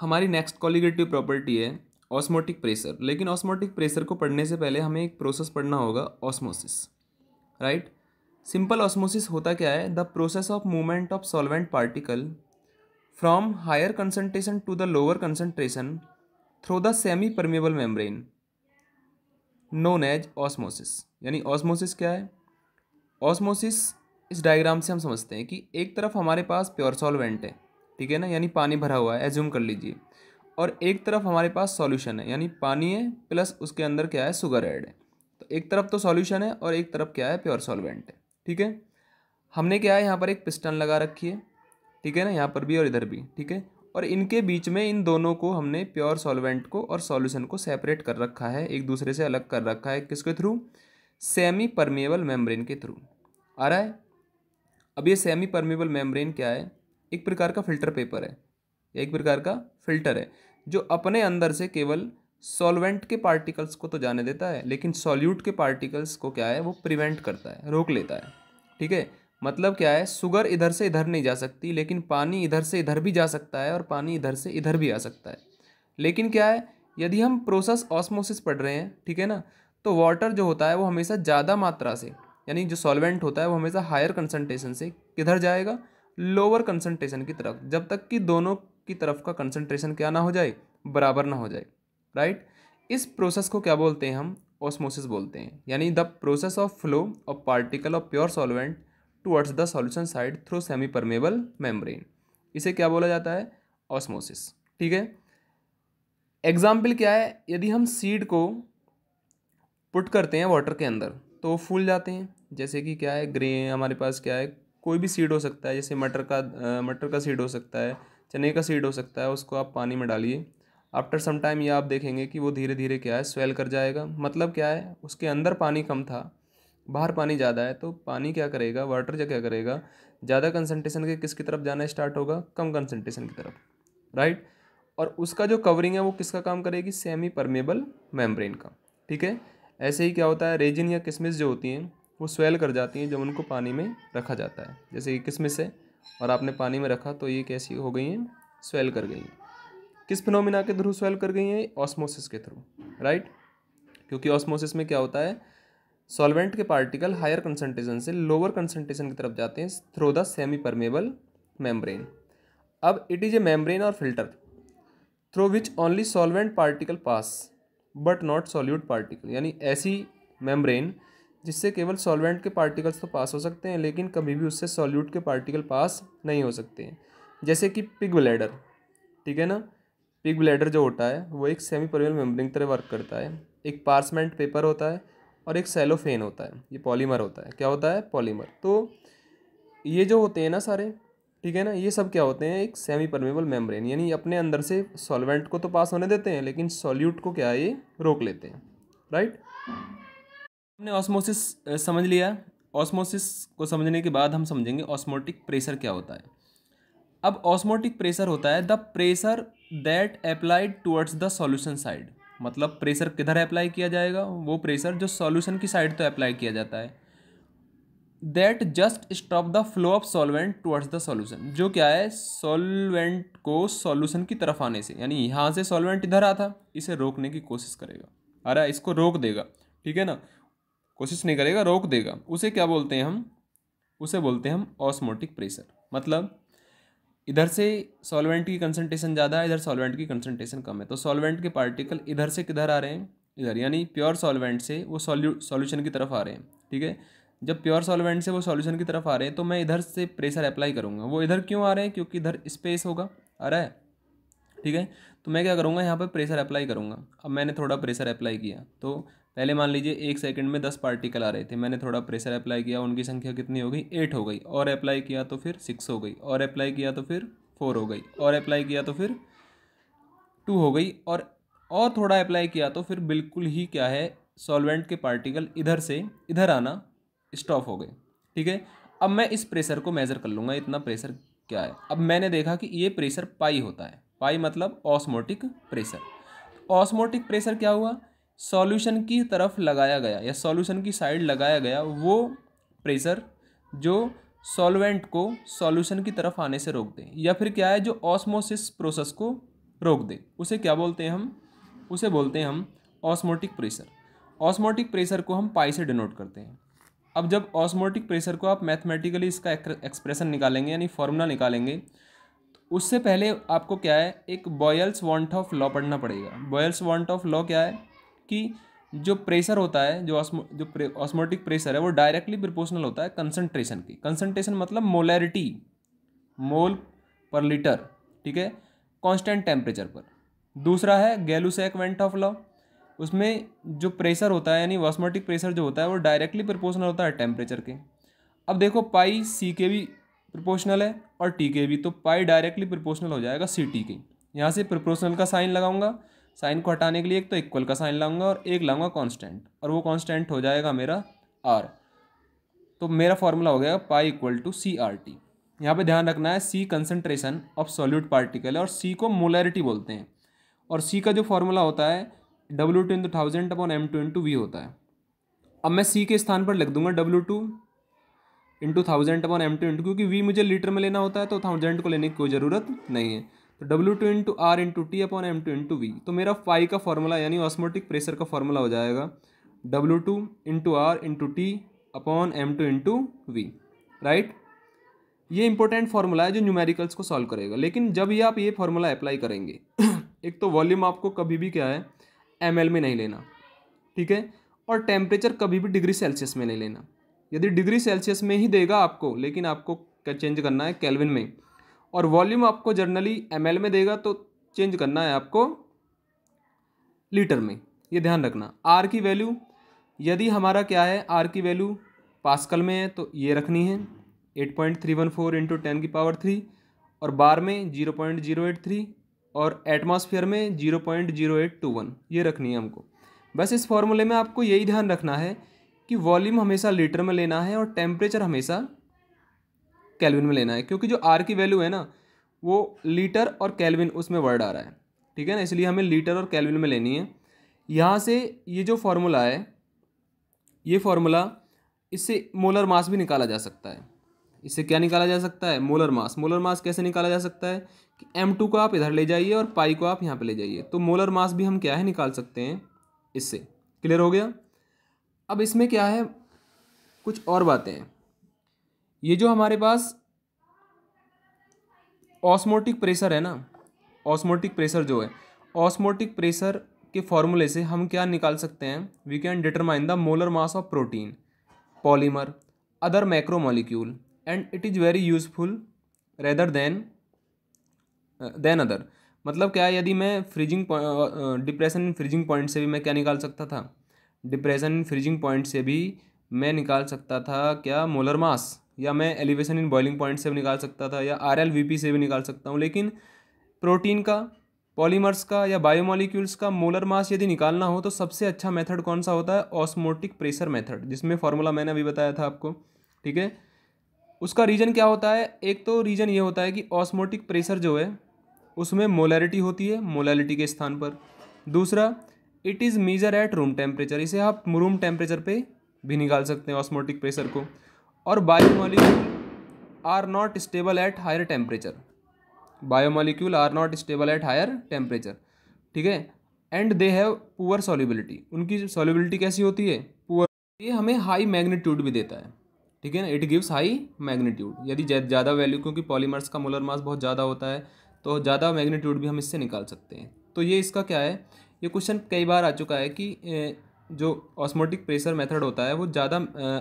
हमारी next colligative property है osmotic pressure लेकिन ऑस्मोटिक प्रेशर को पढ़ने से पहले हमें एक प्रोसेस पढ़ना होगा ऑस्मोसिस राइट सिंपल ऑस्मोसिस होता क्या है the process of movement of solvent particle from higher concentration to the lower concentration through the semi permeable membrane known as osmosis यानी ऑस्मोसिस क्या है ऑस्मोसिस इस डायग्राम से हम समझते हैं कि एक तरफ हमारे पास प्योर सॉल्वेंट है ठीक है ना यानी पानी भरा हुआ है एज्यूम कर लीजिए और एक तरफ हमारे पास सॉल्यूशन है यानी पानी है प्लस उसके अंदर क्या है सुगर एड है तो एक तरफ तो सॉल्यूशन है और एक तरफ क्या है प्योर सॉल्वेंट है ठीक है हमने क्या है यहाँ पर एक पिस्टन लगा रखी है ठीक है ना यहाँ पर भी और इधर भी ठीक है और इनके बीच में इन दोनों को हमने प्योर सॉल्वेंट को और सॉल्यूशन को सेपरेट कर रखा है एक दूसरे से अलग कर रखा है किसके थ्रू सेमी परमेबल मेम्ब्रेन के थ्रू आ रहा है अब ये सेमी परमेबल मेम्ब्रेन क्या है एक प्रकार का फिल्टर पेपर है एक प्रकार का फिल्टर है जो अपने अंदर से केवल सॉल्वेंट के पार्टिकल्स को तो जाने देता है लेकिन सॉल्यूट के पार्टिकल्स को क्या है वो प्रिवेंट करता है रोक लेता है ठीक है मतलब क्या है शुगर इधर से इधर नहीं जा सकती लेकिन पानी इधर से इधर भी जा सकता है और पानी इधर से इधर भी आ सकता है लेकिन क्या है यदि हम प्रोसेस ऑस्मोसिस पढ़ रहे हैं ठीक है ना तो वाटर जो होता है वो हमेशा ज़्यादा मात्रा से यानी जो सॉल्वेंट होता है वो हमेशा हायर कंसनट्रेशन से किधर जाएगा लोअर कंसनट्रेशन की तरफ जब तक कि दोनों की तरफ का कंसनट्रेशन क्या ना हो जाए बराबर ना हो जाए राइट इस प्रोसेस को क्या बोलते हैं हम ऑस्मोसिस बोलते हैं यानी the process of flow of particle of pure solvent towards the solution side through semi permeable membrane इसे क्या बोला जाता है ऑस्मोसिस ठीक है एग्जाम्पल क्या है यदि हम सीड को पुट करते हैं वाटर के अंदर तो वो फूल जाते हैं जैसे कि क्या है ग्रे हमारे पास क्या है कोई भी सीड हो सकता है जैसे मटर का मटर का सीड हो सकता है चने का सीड हो सकता है उसको आप पानी में डालिए आफ्टर सम टाइम ये आप देखेंगे कि वो धीरे धीरे क्या है स्वेल कर जाएगा मतलब क्या है उसके अंदर पानी कम था बाहर पानी ज़्यादा है तो पानी क्या करेगा वाटर जो क्या करेगा ज़्यादा कंसनट्रेशन के किसकी तरफ जाना स्टार्ट होगा कम कंसनट्रेशन की तरफ राइट और उसका जो कवरिंग है वो किसका काम करेगी सेमी परमेबल मेम्ब्रेन का ठीक है ऐसे ही क्या होता है रेजिन या किसमिस जो होती हैं वो स्वेल कर जाती हैं जब उनको पानी में रखा जाता है जैसे कि किसमिस है और आपने पानी में रखा तो ये कैसी हो गई हैं स्वेल कर गई हैं किस फिनोमिना के थ्रू स्वेल कर गई हैं ऑस्मोसिस के थ्रू राइट क्योंकि ऑस्मोसिस में क्या होता है सॉल्वेंट के पार्टिकल हायर कंसनट्रेशन से लोअर कंसनट्रेशन की तरफ जाते हैं through the semi permeable membrane अब इट इज़ ए मेम्ब्रेन और filter through which only solvent particle pass but not solute particle यानी ऐसी मेम्ब्रेन जिससे केवल सॉल्वेंट के पार्टिकल्स तो पास हो सकते हैं लेकिन कभी भी उससे सॉल्यूट के पार्टिकल पास नहीं हो सकते हैं जैसे कि पिग ब्लैडर ठीक है ना पिग ब्लैडर जो होता है वो एक सेमी परमेबल मेम्ब्रेन की तरह वर्क करता है एक पार्समेंट पेपर होता है और एक सेलोफेन होता है ये पॉलीमर होता है क्या होता है पॉलीमर तो ये जो होते हैं ना सारे ठीक है ना ये सब क्या होते हैं एक सेमी परमेबल मेम्ब्रेन यानी अपने अंदर से सॉल्वेंट को तो पास होने देते हैं लेकिन सॉल्यूट को क्या है ये रोक लेते हैं राइट हमने ऑस्मोसिस समझ लिया ऑस्मोसिस को समझने के बाद हम समझेंगे ऑस्मोटिक प्रेशर क्या होता है अब ऑस्मोटिक प्रेशर होता है the pressure that applied towards the solution side मतलब प्रेशर किधर अप्लाई किया जाएगा वो प्रेशर जो सॉल्यूशन की साइड तो अप्लाई किया जाता है that just stop the flow of solvent towards the solution जो क्या है सॉल्वेंट को सॉल्यूशन की तरफ आने से यानी यहाँ से सॉल्वेंट इधर आता इसे रोकने की कोशिश करेगा अरे इसको रोक देगा ठीक है ना कोशिश नहीं करेगा रोक देगा उसे क्या बोलते हैं हम उसे बोलते हैं हम ऑस्मोटिक प्रेशर मतलब इधर से सॉल्वेंट की कंसनट्रेशन ज़्यादा है इधर सॉल्वेंट की कंसनट्रेशन कम है तो सॉल्वेंट के पार्टिकल इधर से किधर आ रहे हैं इधर यानी प्योर सॉल्वेंट से वो सॉल्यूशन की तरफ आ रहे हैं ठीक है जब प्योर सॉल्वेंट से वो सॉल्यूशन की तरफ आ रहे हैं तो मैं इधर से प्रेशर अप्लाई करूँगा वो इधर क्यों आ रहे हैं क्योंकि इधर स्पेस होगा आ रहा है ठीक है तो मैं क्या करूँगा यहाँ पर प्रेशर अप्लाई करूँगा अब मैंने थोड़ा प्रेशर अप्लाई किया तो पहले मान लीजिए एक सेकंड में दस पार्टिकल आ रहे थे मैंने थोड़ा प्रेशर अप्लाई किया उनकी संख्या कितनी हो गई एट हो गई और अप्लाई किया तो फिर सिक्स हो गई और अप्लाई किया तो फिर फोर हो गई और अप्लाई किया तो फिर टू हो गई और और थोड़ा अप्लाई किया तो फिर बिल्कुल ही क्या है सॉल्वेंट के पार्टिकल इधर से इधर आना स्टॉप हो गए ठीक है अब मैं इस प्रेशर को मेज़र कर लूँगा इतना प्रेशर क्या है अब मैंने देखा कि ये प्रेशर पाई होता है पाई मतलब ऑस्मोटिक प्रेशर ऑस्मोटिक प्रेशर क्या हुआ सॉल्यूशन की तरफ लगाया गया या सॉल्यूशन की साइड लगाया गया वो प्रेशर जो सॉल्वेंट को सॉल्यूशन की तरफ आने से रोक दे या फिर क्या है जो ऑस्मोसिस प्रोसेस को रोक दे उसे क्या बोलते हैं हम उसे बोलते हैं हम ऑस्मोटिक प्रेशर ऑस्मोटिक प्रेशर को हम पाई से डिनोट करते हैं अब जब ऑस्मोटिक प्रेशर को आप मैथमेटिकली इसका एक्सप्रेशन निकालेंगे यानी फॉर्मूला निकालेंगे तो उससे पहले आपको क्या है एक बॉयल्स वॉन्ट ऑफ लॉ पढ़ना पड़ेगा बॉयल्स वॉन्ट ऑफ लॉ क्या है कि जो प्रेशर होता है जो ऑस्मो जो ऑस्मोटिक प्रेशर है वो डायरेक्टली प्रोपोर्शनल होता है कंसनट्रेशन की कंसनट्रेशन मतलब मोलैरिटी मोल पर लीटर ठीक है कांस्टेंट टेम्परेचर पर दूसरा है गैलूसैक वेंट ऑफ लॉ उसमें जो प्रेशर होता है यानी ऑस्मोटिक प्रेशर जो होता है वो डायरेक्टली प्रोपोर्शनल होता है टेम्परेचर के अब देखो पाई सी के भी प्रपोर्शनल है और टी के भी तो पाई डायरेक्टली प्रोपोर्शनल हो जाएगा सी टी के यहाँ से प्रोपोर्शनल का साइन लगाऊंगा साइन को हटाने के लिए एक तो इक्वल का साइन लाऊंगा और एक लाऊंगा कांस्टेंट और वो कांस्टेंट हो जाएगा मेरा आर तो मेरा फॉर्मूला हो गया pi equal to C R T यहाँ पर ध्यान रखना है C concentration of solute particle है और सी को मोलैरिटी बोलते हैं और सी का जो फॉर्मूला होता है W two into thousand upon M two into V होता है अब मैं सी के स्थान पर लिख दूंगा W two into thousand upon M two into क्योंकि वी मुझे लीटर में लेना होता है तो थाउजेंड को लेने की कोई ज़रूरत नहीं है तो W two into R into T upon M two into V तो मेरा फाई का फॉर्मूला यानी ऑस्मोटिक प्रेशर का फॉर्मूला हो जाएगा W two into R into T upon M two into V right ये इंपॉर्टेंट फार्मूला है जो न्यूमेरिकल्स को सॉल्व करेगा लेकिन जब ये आप ये फार्मूला अप्लाई करेंगे एक तो वॉल्यूम आपको कभी भी क्या है एम में नहीं लेना ठीक है और टेम्परेचर कभी भी डिग्री सेल्सियस में नहीं लेना यदि डिग्री सेल्सियस में ही देगा आपको लेकिन आपको क्या चेंज करना है कैलविन में और वॉल्यूम आपको जर्नली एम में देगा तो चेंज करना है आपको लीटर में ये ध्यान रखना आर की वैल्यू यदि हमारा क्या है आर की वैल्यू पास्कल में है तो ये रखनी है eight point three one four into ten की पावर थ्री और बार में zero point zero eight three और एटमॉस्फेयर में zero point zero eight two one ये रखनी है हमको बस इस फॉर्मूले में आपको यही ध्यान रखना है कि वॉल्यूम हमेशा लीटर में लेना है और टेम्परेचर हमेशा कैलविन में लेना है क्योंकि जो आर की वैल्यू है ना वो लीटर और कैलविन उसमें वर्ड आ रहा है ठीक है ना इसलिए हमें लीटर और कैलविन में लेनी है यहाँ से ये जो फार्मूला है ये फार्मूला इससे मोलर मास भी निकाला जा सकता है इससे क्या निकाला जा सकता है मोलर मास मोलर मास कैसे निकाला जा सकता है कि एम टू को आप इधर ले जाइए और पाई को आप यहाँ पर ले जाइए तो मोलर मास भी हम क्या है निकाल सकते हैं इससे क्लियर हो गया अब इसमें क्या है कुछ और बातें हैं ये जो हमारे पास ऑस्मोटिक प्रेशर है ना ऑस्मोटिक प्रेशर जो है ऑस्मोटिक प्रेशर के फॉर्मूले से हम क्या निकाल सकते हैं we can determine the molar mass of protein polymer other macromolecule and it is very useful rather than than other मतलब क्या यदि मैं freezing depression in freezing point से भी मैं क्या निकाल सकता था डिप्रेशन इन फ्रीजिंग पॉइंट से भी मैं निकाल सकता था क्या मोलर मास या मैं एलिवेशन इन बॉइलिंग पॉइंट से भी निकाल सकता था या आर से भी निकाल सकता हूँ लेकिन प्रोटीन का पॉलीमर्स का या बायोमोलिक्यूल्स का मोलर मास यदि निकालना हो तो सबसे अच्छा मेथड कौन सा होता है ऑस्मोटिक प्रेशर मेथड जिसमें फार्मूला मैंने अभी बताया था आपको ठीक है उसका रीज़न क्या होता है एक तो रीज़न ये होता है कि ऑस्मोटिक प्रेशर जो है उसमें मोलैरिटी होती है मोलैरिटी के स्थान पर दूसरा it is measure at room temperature इसे आप रूम टेम्परेचर पर भी निकाल सकते हैं ऑस्मोटिक प्रेशर को और biomolecule are not stable at higher temperature biomolecule are not stable at higher temperature ठीक है and they have poor solubility उनकी सॉलिबिलिटी कैसी होती है पुअर ये हमें हाई मैग्नीट्यूड भी देता है ठीक है ना इट गिव्स हाई मैग्नीट्यूड यदि ज़्यादा वैल्यू क्योंकि पॉलीमर्स का मोलर मास बहुत ज़्यादा होता है तो ज़्यादा मैग्नीट्यूड भी हम इससे निकाल सकते हैं तो ये इसका क्या है ये क्वेश्चन कई बार आ चुका है कि जो ऑस्मोटिक प्रेशर मेथड होता है वो ज़्यादा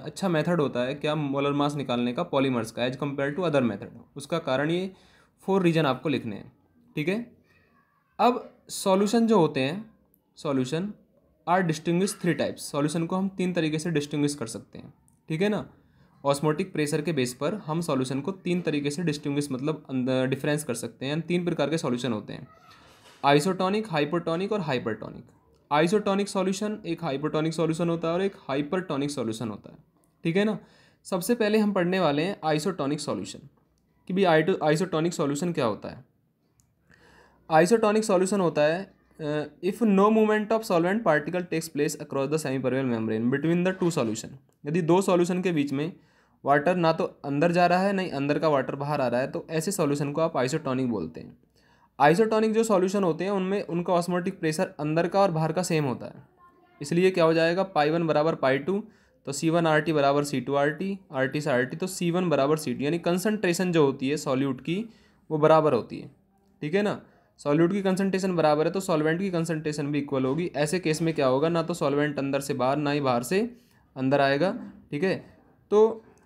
अच्छा मेथड होता है क्या मोलर मास निकालने का पॉलीमर्स का as compare to other method उसका कारण ये फोर रीजन आपको लिखने हैं ठीक है अब सॉल्यूशन जो होते हैं solution are distinguish three types solution को हम तीन तरीके से डिस्टिंग्विश कर सकते हैं ठीक है ना ऑस्मोटिक प्रेशर के बेस पर हम सॉल्यूशन को तीन तरीके से डिस्टिंग्विश मतलब डिफरेंस कर सकते हैं तीन प्रकार के सॉल्यूशन होते हैं आइसोटॉनिक हाइपोटॉनिक और हाइपरटॉनिक आइसोटॉनिक सॉल्यूशन एक हाइपरटॉनिक सॉल्यूशन होता है और एक हाइपरटॉनिक सॉल्यूशन होता है ठीक है ना सबसे पहले हम पढ़ने वाले हैं आइसोटॉनिक सॉल्यूशन कि भाई आइसोटॉनिक सॉल्यूशन क्या होता है आइसोटॉनिक सॉल्यूशन होता है if no movement of solvent particle takes place across the semipermeable membrane between the two solution यदि दो सॉल्यूशन के बीच में वाटर ना तो अंदर जा रहा है नहीं अंदर का वाटर बाहर आ रहा है तो ऐसे सॉल्यूशन को आप आइसोटॉनिक बोलते हैं आइसोटॉनिक जो सॉल्यूशन होते हैं उनमें उनका ऑस्मोटिक प्रेशर अंदर का और बाहर का सेम होता है इसलिए क्या हो जाएगा पाई वन बराबर पाई टू तो सी वन आर टी बराबर C two R T R T से आर टी तो सी वन बराबर सी टू यानी कंसनट्रेशन जो होती है सॉल्यूट की वो बराबर होती है ठीक है ना सॉल्यूट की कंसनट्रेशन बराबर है तो सॉल्वेंट की कंसनट्रेशन भी इक्वल होगी ऐसे केस में क्या होगा ना तो सॉल्वेंट अंदर से बाहर ना ही बाहर से अंदर आएगा ठीक है तो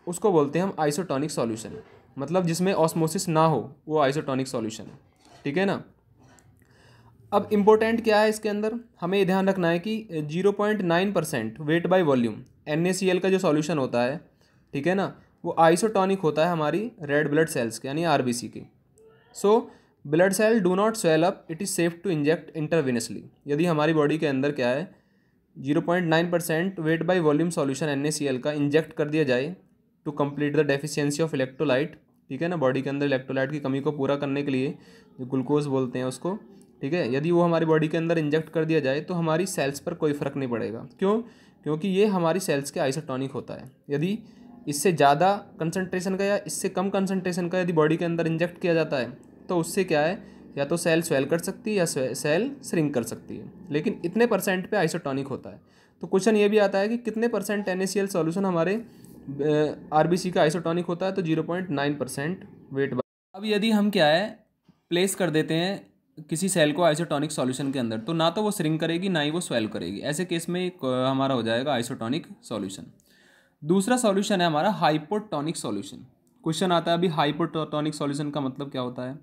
उसको बोलते हैं हम आइसोटॉनिक सॉल्यूशन मतलब जिसमें ऑस्मोसिस ना हो वो आइसोटॉनिक सॉल्यूशन है ठीक है ना अब इम्पोर्टेंट क्या है इसके अंदर हमें ये ध्यान रखना है कि zero point nine percent weight by volume N का जो सॉल्यूशन होता है ठीक है ना वो आइसोटॉनिक होता है हमारी रेड ब्लड सेल्स के यानी आर के so blood cell do not swell up it is safe to inject intravenously यदि हमारी बॉडी के अंदर क्या है zero point nine percent weight by volume solution N का इंजेक्ट कर दिया जाए to complete the deficiency of electrolyte ठीक है ना बॉडी के अंदर इलेक्ट्रोलाइट की कमी को पूरा करने के लिए जो ग्लूकोज बोलते हैं उसको ठीक है यदि वो हमारी बॉडी के अंदर इंजेक्ट कर दिया जाए तो हमारी सेल्स पर कोई फ़र्क नहीं पड़ेगा क्यों क्योंकि ये हमारी सेल्स के आइसोटॉनिक होता है यदि इससे ज़्यादा कंसनट्रेशन का या इससे कम कंसनट्रेशन का यदि बॉडी के अंदर इंजेक्ट किया जाता है तो उससे क्या है या तो सेल स्वेल कर सकती है या सेल श्रिंक कर सकती है लेकिन इतने परसेंट पे आइसोटॉनिक होता है तो क्वेश्चन ये भी आता है कि कितने परसेंट एन सॉल्यूशन हमारे आरबीसी का आइसोटॉनिक होता है तो zero point nine percent weight अब यदि हम क्या है प्लेस कर देते हैं किसी सेल को आइसोटॉनिक सॉल्यूशन के अंदर तो ना तो वो श्रिंक करेगी ना ही वो स्वेल करेगी ऐसे केस में हमारा हो जाएगा आइसोटॉनिक सॉल्यूशन दूसरा सॉल्यूशन है हमारा हाइपोटॉनिक सॉल्यूशन क्वेश्चन आता है अभी हाइपोटॉनिक सॉल्यूशन का मतलब क्या होता है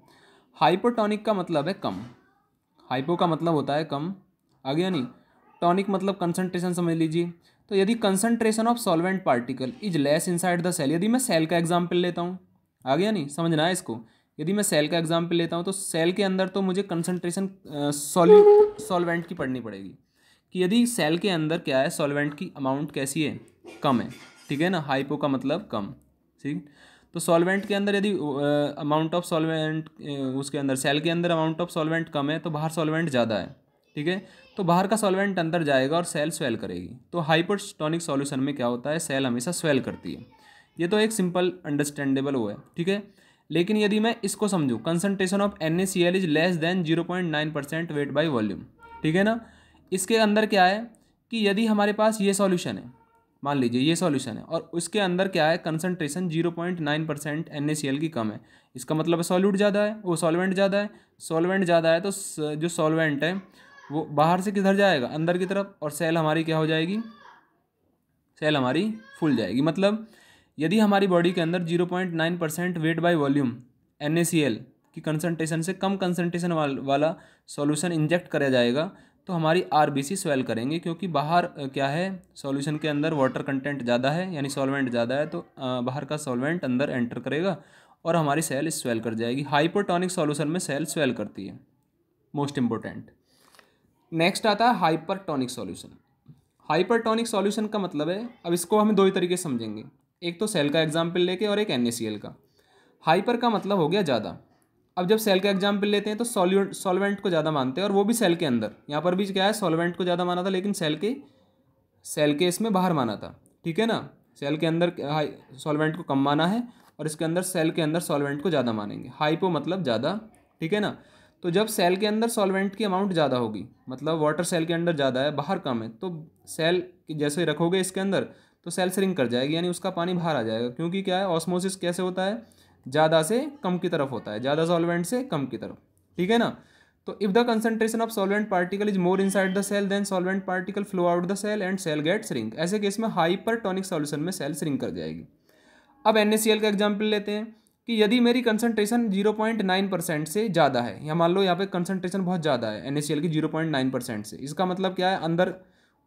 हाइपोटॉनिक का मतलब है कम हाइपो का मतलब होता है कम आ गया नहीं टॉनिक मतलब कंसनट्रेशन समझ लीजिए तो यदि concentration of solvent particle is less inside the cell यदि मैं सेल का एग्जाम्पल लेता हूँ आ गया नहीं समझना है इसको यदि मैं सेल का एग्जाम्पल लेता हूँ तो सेल के अंदर तो मुझे कंसनट्रेशन सॉल्वेंट की पढ़नी पड़ेगी कि यदि सेल के अंदर क्या है सॉल्वेंट की अमाउंट कैसी है कम है ठीक है ना हाइपो का मतलब कम ठीक तो सॉल्वेंट के अंदर यदि अमाउंट ऑफ सॉल्वेंट उसके अंदर सेल के अंदर अमाउंट ऑफ सॉल्वेंट कम है तो बाहर सॉल्वेंट ज़्यादा है ठीक है तो बाहर का सॉल्वेंट अंदर जाएगा और सेल स्वेल करेगी तो हाइपरस्टोनिक सॉल्यूशन में क्या होता है सेल हमेशा स्वेल करती है ये तो एक सिंपल अंडरस्टैंडेबल वो है ठीक है लेकिन यदि मैं इसको समझूँ concentration of N is less than zero point nine percent weight by volume ठीक है ना इसके अंदर क्या है कि यदि हमारे पास ये सॉल्यूशन है मान लीजिए ये सॉल्यूशन है और उसके अंदर क्या है concentration zero point nine percent N की कम है इसका मतलब सॉल्यूट ज़्यादा है वो सॉल्वेंट ज़्यादा है सॉल्वेंट ज़्यादा है तो जो सॉल्वेंट है वो बाहर से किधर जाएगा अंदर की तरफ और सेल हमारी क्या हो जाएगी सेल हमारी फुल जाएगी मतलब यदि हमारी बॉडी के अंदर zero point nine percent weight by volume N की कंसनट्रेशन से कम कंसनट्रेशन वाल, वाला सॉल्यूशन इंजेक्ट कराया जाएगा तो हमारी आर बी सी स्वेल करेंगे क्योंकि बाहर क्या है सॉल्यूशन के अंदर वाटर कंटेंट ज़्यादा है यानी सॉल्वेंट ज़्यादा है तो बाहर का सॉल्वेंट अंदर एंटर करेगा और हमारी सेल स्वेल कर जाएगी हाइपोटोनिक सॉल्यूशन में सेल स्वेल करती है मोस्ट इम्पोर्टेंट नेक्स्ट आता है हाइपरटोनिक सॉल्यूशन हाइपरटोनिक सॉल्यूशन का मतलब है अब इसको हम दो ही तरीके समझेंगे एक तो सेल का एग्जाम्पल लेके और एक एन का हाइपर का मतलब हो गया ज़्यादा अब जब सेल का एग्जाम्पल लेते हैं तो सोल्यू सॉल्वेंट को ज़्यादा मानते हैं और वो भी सेल के अंदर यहाँ पर भी क्या है सॉल्वेंट को ज़्यादा माना था लेकिन सेल के सेल के इसमें बाहर माना था ठीक है ना सेल के अंदर सॉल्वेंट को कम माना है और इसके अंदर सेल के अंदर सॉल्वेंट को ज़्यादा मानेंगे हाइपो मतलब ज़्यादा ठीक है ना तो जब सेल के अंदर सॉल्वेंट की अमाउंट ज़्यादा होगी मतलब वाटर सेल के अंदर ज़्यादा है बाहर कम है तो सेल जैसे रखोगे इसके अंदर तो सेल सरिंग कर जाएगी यानी उसका पानी बाहर आ जाएगा क्योंकि क्या है ऑस्मोसिस कैसे होता है ज़्यादा से कम की तरफ होता है ज़्यादा सॉल्वेंट से कम की तरफ ठीक है ना तो if the concentration of solvent particle is more inside the cell then solvent particle flow out the cell and cell get shrink ऐसे केस में हाइपर टॉनिक सोल्यूशन में सेल सरिंग कर जाएगी अब एन का एग्जाम्पल लेते हैं कि यदि मेरी concentration zero point nine percent से ज़्यादा है या मान लो यहाँ पे कंसनट्रेशन बहुत ज़्यादा है एन की जीरो पॉइंट नाइन परसेंट से इसका मतलब क्या है अंदर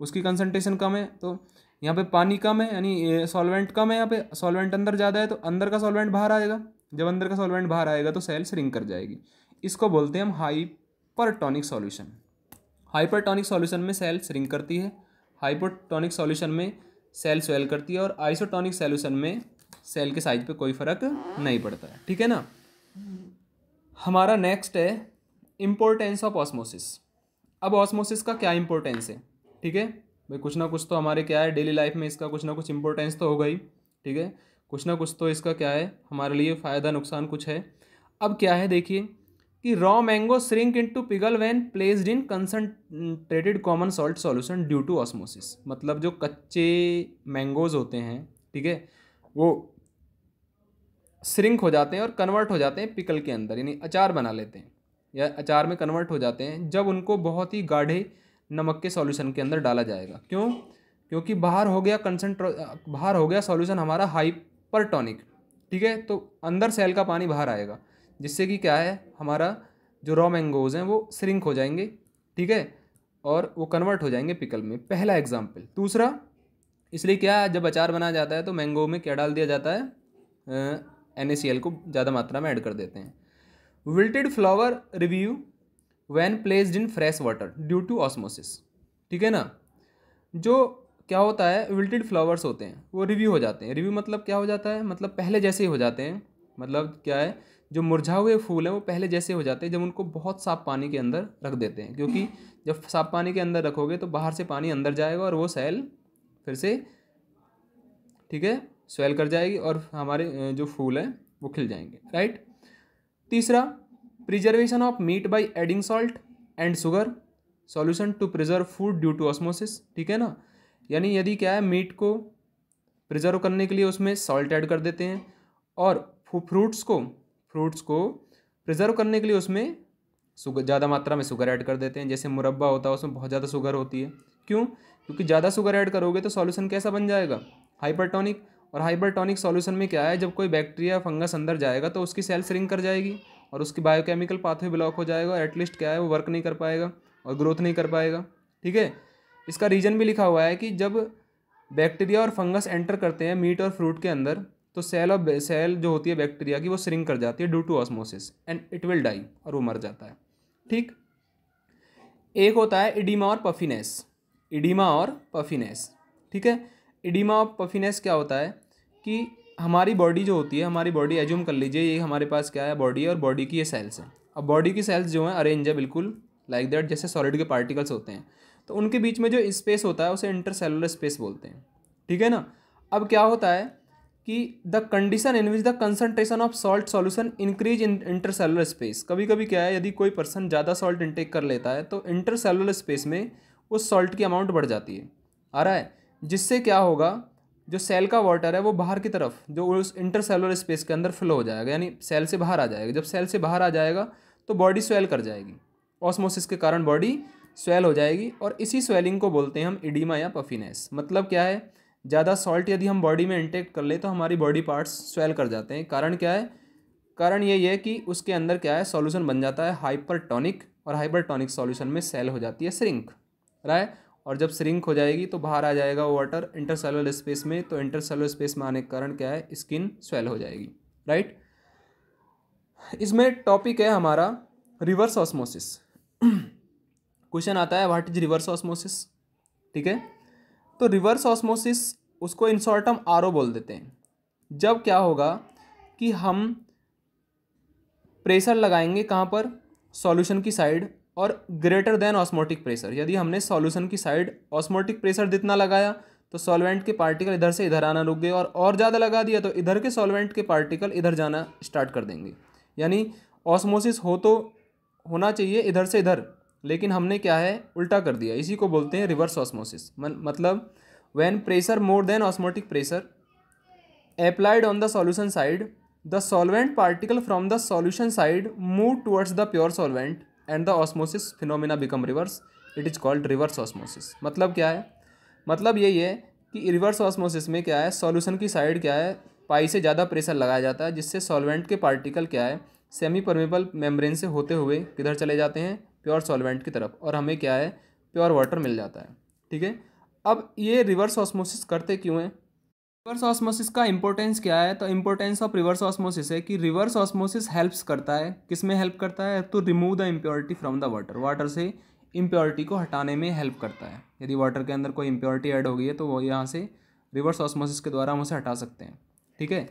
उसकी कंसनट्रेशन कम है तो यहाँ पे पानी कम है यानी सॉल्वेंट कम है यहाँ पे सॉल्वेंट अंदर ज़्यादा है तो अंदर का सॉल्वेंट बाहर आएगा जब अंदर का सॉल्वेंट बाहर आएगा तो सेल श्रिंक कर जाएगी इसको बोलते हैं हम हाइपरटॉनिक सॉल्यूशन हाइपरटॉनिक सॉल्यूशन में सेल श्रिंक करती है हाइपरटोनिक सॉल्यूशन में सेल स्वेल करती है और आइसोटॉनिक सॉल्यूशन में सेल के साइज पे कोई फ़र्क नहीं पड़ता है ठीक है ना हमारा नेक्स्ट है इम्पोर्टेंस ऑफ ऑस्मोसिस अब ऑस्मोसिस का क्या इम्पोर्टेंस है ठीक है भाई कुछ ना कुछ तो हमारे क्या है डेली लाइफ में इसका कुछ ना कुछ इम्पोर्टेंस तो होगा ही ठीक है कुछ ना कुछ तो इसका क्या है हमारे लिए फ़ायदा नुकसान कुछ है अब क्या है देखिए कि raw mango shrink into pickle when placed in concentrated common salt solution due to osmosis मतलब जो कच्चे मैंगोज़ होते हैं ठीक है वो श्रिंक हो जाते हैं और कन्वर्ट हो जाते हैं पिकल के अंदर यानी अचार बना लेते हैं या अचार में कन्वर्ट हो जाते हैं जब उनको बहुत ही गाढ़े नमक के सॉल्यूशन के अंदर डाला जाएगा क्यों क्योंकि बाहर हो गया कंसनट्रो बाहर हो गया सॉल्यूशन हमारा टॉनिक ठीक है तो अंदर सेल का पानी बाहर आएगा जिससे कि क्या है हमारा जो रॉ मैंगोज़ हैं वो श्रिंक हो जाएंगे ठीक है और वो कन्वर्ट हो जाएंगे पिकल में पहला एग्जाम्पल दूसरा इसलिए क्या जब अचार बनाया जाता है तो मैंगो में क्या डाल दिया जाता है एन को ज़्यादा मात्रा में ऐड कर देते हैं wilted flower revive when placed in fresh water due to osmosis ठीक है ना जो क्या होता है विल्टेड फ्लावर्स होते हैं वो रिव्यू हो जाते हैं रिव्यू मतलब क्या हो जाता है मतलब पहले जैसे ही हो जाते हैं मतलब क्या है जो मुरझा हुए फूल हैं वो पहले जैसे हो जाते हैं जब उनको बहुत साफ पानी के अंदर रख देते हैं क्योंकि जब साफ पानी के अंदर रखोगे तो बाहर से पानी अंदर जाएगा और वो सेल फिर से ठीक है स्वेल कर जाएगी और हमारे जो फूल हैं वो खिल जाएंगे राइट तीसरा preservation of meat by adding salt and sugar solution to preserve food due to osmosis ठीक है ना यानी यदि क्या है मीट को प्रिजर्व करने के लिए उसमें सॉल्ट ऐड कर देते हैं और फ्रूट्स को फ्रूट्स को प्रिजर्व करने के लिए उसमें शुगर ज़्यादा मात्रा में शुगर ऐड कर देते हैं जैसे मुरब्बा होता है उसमें बहुत ज़्यादा शुगर होती है क्यों क्योंकि ज़्यादा शुगर ऐड करोगे तो सॉल्यूशन कैसा बन जाएगा हाइपरटोनिक और हाइबरटॉनिक सॉल्यूशन में क्या है जब कोई बैक्टीरिया फंगस अंदर जाएगा तो उसकी सेल श्रिंक कर जाएगी और उसकी बायोकेमिकल पाथवे ब्लॉक हो जाएगा एटलीस्ट क्या है वो वर्क नहीं कर पाएगा और ग्रोथ नहीं कर पाएगा ठीक है इसका रीज़न भी लिखा हुआ है कि जब बैक्टीरिया और फंगस एंटर करते हैं मीट और फ्रूट के अंदर तो सेल और सेल जो होती है बैक्टीरिया की वो श्रिंक कर जाती है due to osmosis and it will die और वो मर जाता है ठीक एक होता है इडीमा और पफिनेस इडीमा और पफिनेस ठीक है इडीमा और पफिनेस क्या होता है कि हमारी बॉडी जो होती है हमारी बॉडी एज्यूम कर लीजिए ये हमारे पास क्या है बॉडी और बॉडी की ये सेल्स हैं अब बॉडी की सेल्स जो हैं अरेंज है बिल्कुल लाइक like दैट जैसे सॉलिड के पार्टिकल्स होते हैं तो उनके बीच में जो स्पेस होता है उसे इंटरसेलुलर स्पेस बोलते हैं ठीक है ना अब क्या होता है कि the condition in which the concentration of salt solution increase in intercellular space कभी कभी क्या है यदि कोई पर्सन ज़्यादा सॉल्ट इंटेक कर लेता है तो इंटरसेलुलर स्पेस में उस सॉल्ट की अमाउंट बढ़ जाती है आ रहा है जिससे क्या होगा जो सेल का वाटर है वो बाहर की तरफ जो उस इंटरसेलुलर स्पेस के अंदर फ्लो हो जाएगा यानी सेल से बाहर आ जाएगा जब सेल से बाहर आ जाएगा तो बॉडी स्वेल कर जाएगी ऑस्मोसिस के कारण बॉडी स्वेल हो जाएगी और इसी स्वेलिंग को बोलते हैं हम इडीमा या पफिनेस मतलब क्या है ज़्यादा सॉल्ट यदि हम बॉडी में इंटेक कर ले तो हमारी बॉडी पार्ट्स स्वेल कर जाते हैं कारण क्या है कारण ये है कि उसके अंदर क्या है सॉल्यूशन बन जाता है हाइपरटॉनिक और हाइपरटॉनिक सॉल्यूशन में सेल हो जाती है श्रिंक राय और जब श्रिंक हो जाएगी तो बाहर आ जाएगा वाटर इंटरसेलुलर स्पेस में तो इंटरसेलुलर स्पेस में आने के कारण क्या है स्किन स्वेल हो जाएगी राइट इसमें टॉपिक है हमारा रिवर्स ऑस्मोसिस क्वेश्चन आता है व्हाट इज रिवर्स ऑस्मोसिस ठीक है तो रिवर्स ऑस्मोसिस उसको इन शॉर्ट हम आर बोल देते हैं जब क्या होगा कि हम प्रेशर लगाएंगे कहाँ पर सॉल्यूशन की साइड और ग्रेटर देन ऑस्मोटिक प्रेशर यदि हमने सॉल्यूशन की साइड ऑस्मोटिक प्रेशर जितना लगाया तो सॉल्वेंट के पार्टिकल इधर से इधर आना रुक गए और और ज़्यादा लगा दिया तो इधर के सॉल्वेंट के पार्टिकल इधर जाना स्टार्ट कर देंगे यानी ऑस्मोसिस हो तो होना चाहिए इधर से इधर लेकिन हमने क्या है उल्टा कर दिया इसी को बोलते हैं रिवर्स ऑस्मोसिस मतलब when pressure more than osmotic pressure applied on the solution side the solvent particle from the solution side move towards the pure solvent and the osmosis phenomena become reverse it is called reverse osmosis मतलब क्या है मतलब यही है कि reverse osmosis में क्या है सॉल्यूशन की साइड क्या है पाई से ज़्यादा प्रेशर लगाया जाता है जिससे सॉल्वेंट के पार्टिकल क्या है सेमी परमेबल मेम्ब्रेन से होते हुए किधर चले जाते हैं प्योर सॉल्वेंट की तरफ और हमें क्या है प्योर वाटर मिल जाता है ठीक है अब ये रिवर्स ऑस्मोसिस करते क्यों हैं रिवर्स ऑस्मोसिस का इंपॉर्टेंस क्या है तो इंपॉर्टेंस ऑफ रिवर्स ऑस्मोसिस है कि रिवर्स ऑस्मोसिस हेल्प्स करता है किस में हेल्प करता है to remove the impurity from the water water से इम्प्योरिटी को हटाने में हेल्प करता है यदि वाटर के अंदर कोई इम्प्योरिटी ऐड हो गई है तो वो यहाँ से रिवर्स ऑस्मोसिस के द्वारा हम उसे हटा सकते हैं ठीक है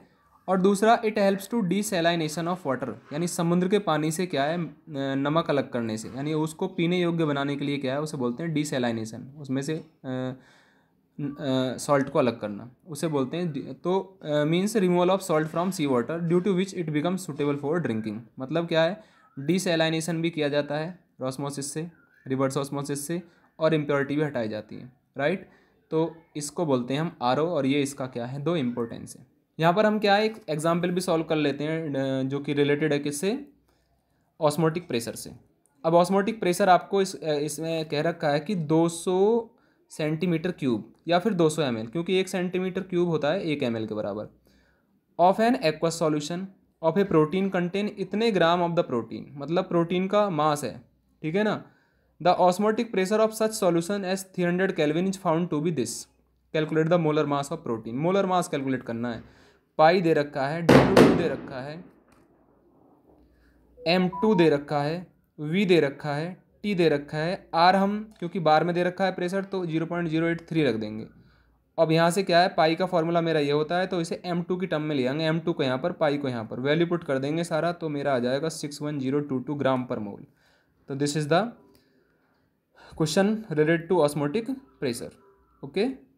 और दूसरा it helps to desalination of water यानी समुद्र के पानी से क्या है नमक अलग करने से यानी उसको पीने योग्य बनाने के लिए क्या है उसे बोलते हैं डी सेलाइनेशन उसमें से सॉल्ट को अलग करना उसे बोलते हैं तो means removal of salt from sea water due to which it become suitable for drinking मतलब क्या है डिसलाइनेशन भी किया जाता है रॉसमोसिस से रिवर्स ऑस्मोसिस से और इम्प्योरिटी भी हटाई जाती है राइट तो इसको बोलते हैं हम आर और ये इसका क्या है दो इम्पोर्टेंस है यहाँ पर हम क्या है एक एग्जाम्पल भी सॉल्व कर लेते हैं जो कि रिलेटेड है किससे ऑस्मोटिक प्रेशर से अब ऑस्मोटिक प्रेशर आपको इस इसमें कह रखा है कि 200 सेंटीमीटर क्यूब या फिर 200 सौ क्योंकि एक सेंटीमीटर क्यूब होता है एक एम के बराबर of an aqueous solution of a protein contain इतने ग्राम ऑफ द प्रोटीन मतलब प्रोटीन का मास है ठीक है ना the osmotic pressure of such solution as three hundred kelvin is found to be this calculate the molar mass of protein molar mass calculate करना है पाई दे रखा है डब्ल्यू टू दे रखा है एम टू दे रखा है वी दे रखा है टी दे रखा है आर हम क्योंकि बार में दे रखा है प्रेशर तो zero point zero eight three रख देंगे अब यहाँ से क्या है पाई का फॉर्मूला मेरा ये होता है तो इसे एम टू की टर्म में ले आएंगे एम टू को यहाँ पर पाई को यहाँ पर वैल्यू पुट कर देंगे सारा तो मेरा आ जाएगा six one zero two two gram per mole तो this is the question related to osmotic pressure okay